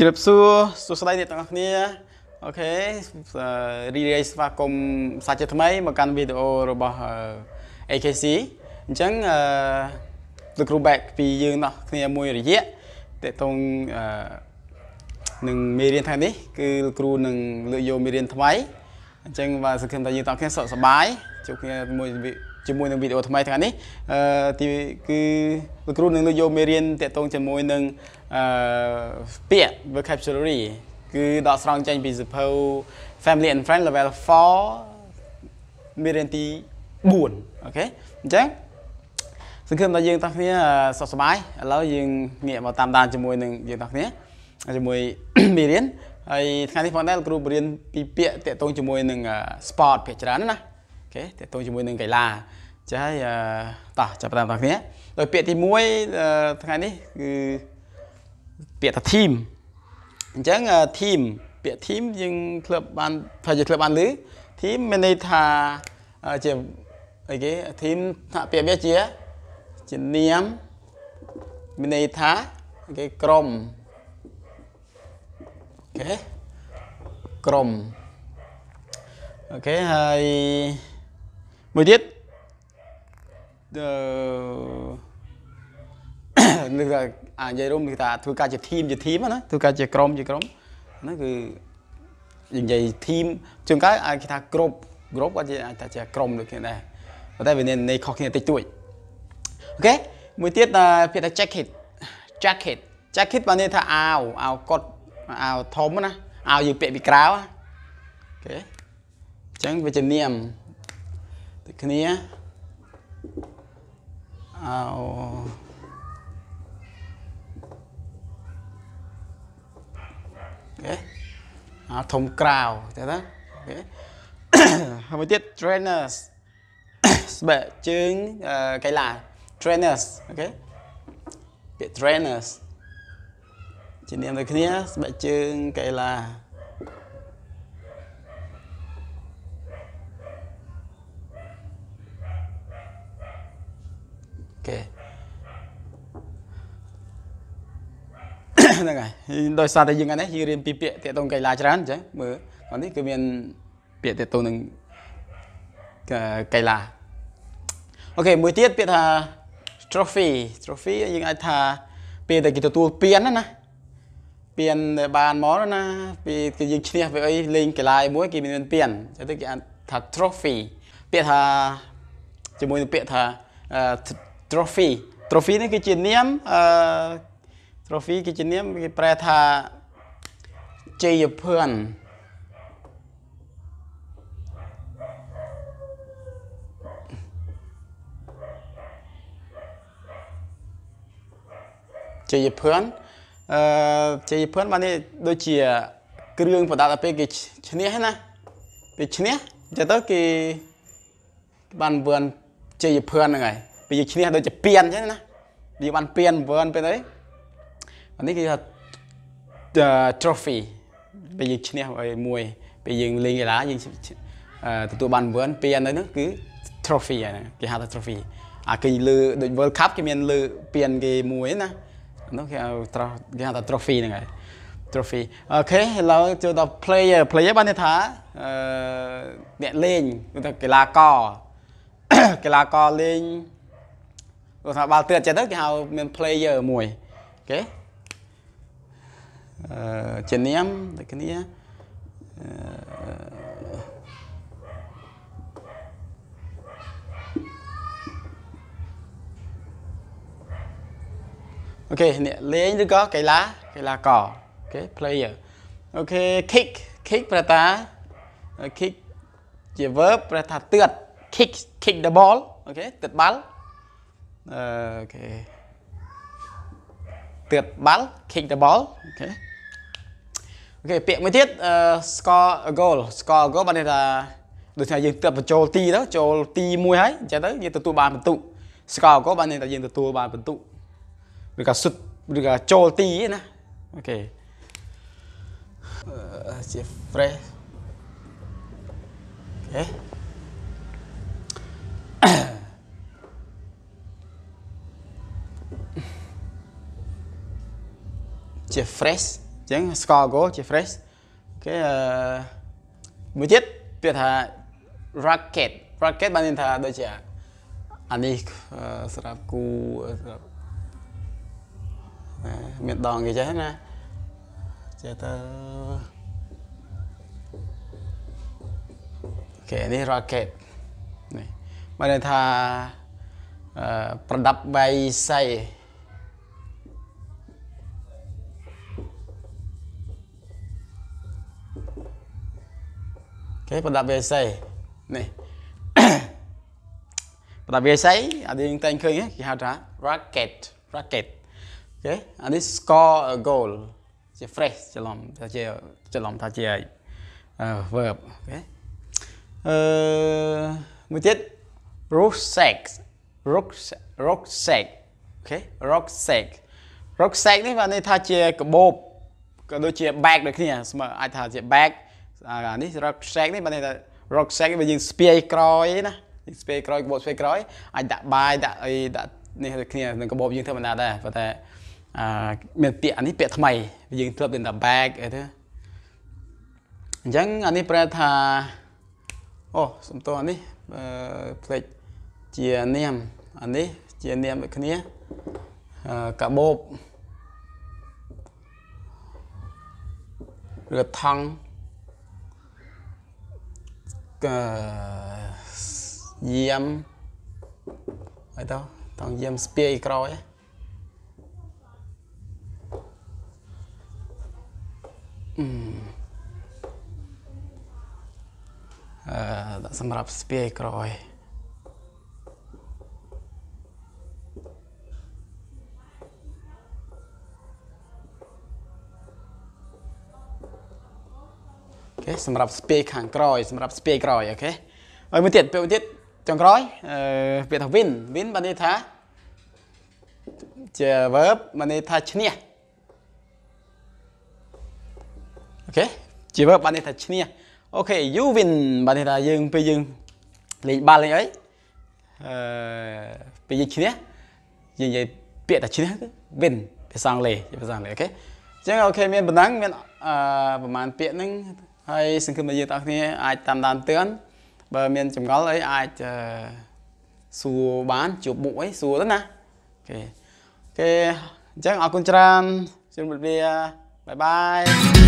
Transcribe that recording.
ជ្រាបសួរសួស្តីអ្នកទាំងអស់គ្នាអូខេរីរាយស្វាគមន៍សាជាថ្មីមកកាន់វីដេអូរបស់ AKC អញ្ចឹងអឺលោកគ្រូបែកពីយើងនោះគ្នាមួយរយៈតេតងអឺនឹងមេរៀនថ្ងៃនេះ គឺលោកគ្រូនឹងលើកយកមេរៀនថ្មីអញ្ចឹងបាទសង្ឃឹមថាយើងទាំងគ្នាសុខសប្បាយជួបគ្នាមួយជាមួយនឹងវីដេអូថ្មីថ្ងៃនេះអឺទីគឺលោកគ្រូនឹងយកមេរៀនតាក់ទងជាមួយនឹងអឺពាក្យ vocabulary គឺដកស្រង់ចេញពីសៀវភៅ Family and Friends Level 4មេរៀនទី4អូខេអញ្ចឹងសង្ឃឹមថាយើងទាំងគ្នាសុខសប្បាយឥឡូវយើងងាកមកតាមដានជាមួយនឹងយើងទាំងគ្នាជាមួយមេរៀនហើយថ្ងៃនេះផងដែរលោកគ្រូបរៀន ពីពាក្យតាក់ទងជាមួយនឹង sport ភាគច្រើនណាគេតទៅជាមួយនឹងកីឡាចាហើយតោះចាប់តាមបងប្អូនដោយពាក្យទី1ថ្ងៃនេះគឺពាក្យថា team អញ្ចឹង team ពាក្យ team យើងធ្លាប់បានថាយើងធ្លាប់បានឮ team មានន័យថាជាអីគេ team ថាពាក្យវាជាជានាមមានន័យថាគេក្រុមអូខេក្រុមអូខេហើយមួយទៀតអឺនឹងថាអានិយាយរួមគឺថាធ្វើការជាធីមជាធីមណាធ្វើការជាក្រុមជាក្រុមហ្នឹងគឺនិយាយធីមជាងកាលអាចគេថាក្រុមក្រុមគាត់អាចថាជាក្រុមដូចគ្នាដែរប៉ុន្តែវាមានន័យខុសគ្នាតិចតួចអូខេមួយទៀតដែលពាក្យថា jacket jacket jacket បានន័យថាអាវអាវកត់អាវធំណាអាវយើងពាក់ពីក្រៅអូខេអញ្ចឹងវាជានាមគ្នាអោគេអាធំក្រៅទេណាគេហើយមួយទៀត trainers ស្បែកជើងកីឡា trainers អូខេពាក្យ trainers ជានាមដូចគ្នាស្បែកជើងកីឡាហ្នឹងហើយដោយសារតែយើងហ្នឹងយើងរៀនពីពាក្យតាក់ទងកីឡាច្រើនអញ្ចឹងមើលគាត់នេះគឺមានពាក្យតាក់ទងនឹងកីឡាអូខេមួយទៀតពាក្យថា trophy trophy យើងអាចថាពេលដែលគេទទួលពានណាពានបានមកណាពេលគេយើងឈ្នះវាអីលេងកីឡាមួយគេមានពានអញ្ចឹងទៅគេអាចថា trophy ពាក្យថាជាមួយនឹងពាក្យថា trophy trophy នេះគឺជានាមអឺ trophy គឺជានាមគេប្រែថាជ័យភ័ណ្ឌជ័យភ័ណ្ឌអឺជ័យភ័ណ្ឌបាននេះដូចជាគ្រឿងប្រដាប់ដល់ពេលគេឈ្នះណាពេលឈ្នះចេះទៅគេបានវឿនជ័យភ័ណ្ឌហ្នឹងហើយពេលយើងឈ្នះដូចជាពៀនអញ្ចឹងណាវាបានពៀនវឿនពេលទៅអានេះគេថា trophy ពេលយើងឈ្នះឲ្យមួយ ពេលយើងលេងកីឡាយើងទទួលបាន win ពីអានោះគឺ trophy អាហ្នឹងគេហៅថា trophy អាគេលើដូច World Cup គេមានលើពាន គេមួយណានោះគេហៅត្រោះគេហៅថា trophy ហ្នឹងហើយ trophy អូខេឥឡូវចូលដល់ player player បានន័យថាអឺអ្នកលេងគឺថាកីឡាករកីឡាករលេងគាត់ថាបាល់ទឿតចេះទៅគេហៅមាន player មួយអូខេជំនាញដូចគ្នាអូខេអ្នកលេងឬក៏កីឡា កីឡាករអូខេ player អូខេ kick kick ប្រតា kick ជា verb ប្រថាទឿត kick kick the ball អូខេទឿតបាល់អូខេទឿតបាល់ kick the ball អូខេអូខេពាក្យមួយទៀត score a goal score a goal បានន័យថាដូចថាយើងទៅបញ្ចូលទីទៅចូលទីមួយហើយអញ្ចឹងទៅយើងទទួលបានពិន្ទុ score a goal បានន័យថាយើងទទួលបានពិន្ទុឬក៏សុទ្ធឬក៏ចូលទីណាអូខេជា fresh អូខេជា fresh អញ្ចឹង score go ជា fresh គេអឺមួយទៀតពាក្យថា rocket rocket បានន័យថាដូចជាអានេះសម្រាប់គូសម្រាប់មានដងគេចេះណាចេះទៅគេនេះ rocket នេះបានន័យថាប្រដាប់បៃស័យគេប្រដាប់វាស័យនេះប្រដាប់វាស័យអានេះតែងឃើញគេហៅថា racket racket គេអានេះ score a goal ជា fresh ច្រឡំថាជាច្រឡំថាជាអី verb គេអឺមួយទៀត rucksack rucksack rucksack អូខេ rucksack rucksack នេះវាន័យថាជាកាបូបក៏ដូចជា bag ដូចគ្នាស្មើអាចថាជា bag អានេះរកខ្សែកនេះបើថារកខ្សែកបើយើងស្ពាយក្រោយណាយើងស្ពាយក្រោយកបោស្ពាយក្រោយអាចដាក់បាយដាក់អីដាក់នេះដូចគ្នានឹងកបោយើងធម្មតាដែរប៉ុន្តែអឺមានពាក្យអានេះពាក្យថ្មីយើងធ្លាប់មានតែ bag អីទៅអញ្ចឹងអានេះប្រែថាអូសំទោអានេះអឺផ្លេចជានាមអានេះជានាមដូចគ្នាអឺកាបូបឬថង់កាយាមអីតោះតងយាមស្ពាយក្រោយអឺសម្រាប់ស្ពាយក្រោយខេសម្រាប់ស្ពាយខាងក្រោយសម្រាប់ស្ពាយក្រោយអូខេហើយមួយទៀតពាក្យមួយទៀតចុងក្រោយអឺពាក្យថា win win បានន័យថាជា verb បានន័យថាឈ្នះអូខេជា verb បានន័យថាឈ្នះអូខេ you win បានន័យថាយើងពេលយើងលេងបាល់លេងអីអឺពេលយើងឈ្នះយើងនិយាយពាក្យថាឈ្នះគឺ win ភាសាអង់គ្លេសភាសាអង់គ្លេសអូខេអញ្ចឹងអូខេមានប៉ុណ្ណឹងមានអឺប្រហែលពាក្យហ្នឹងហើយសង្ឃឹមថាយើងទាំងគ្នាអាច តាមដានទឿនបើមានចម្ងល់អីអាចសួរបានជួបមុខអីសួរទៅណាគេគេអញ្ចឹងអរគុណច្រើនជម្រាបលាបាយបាយ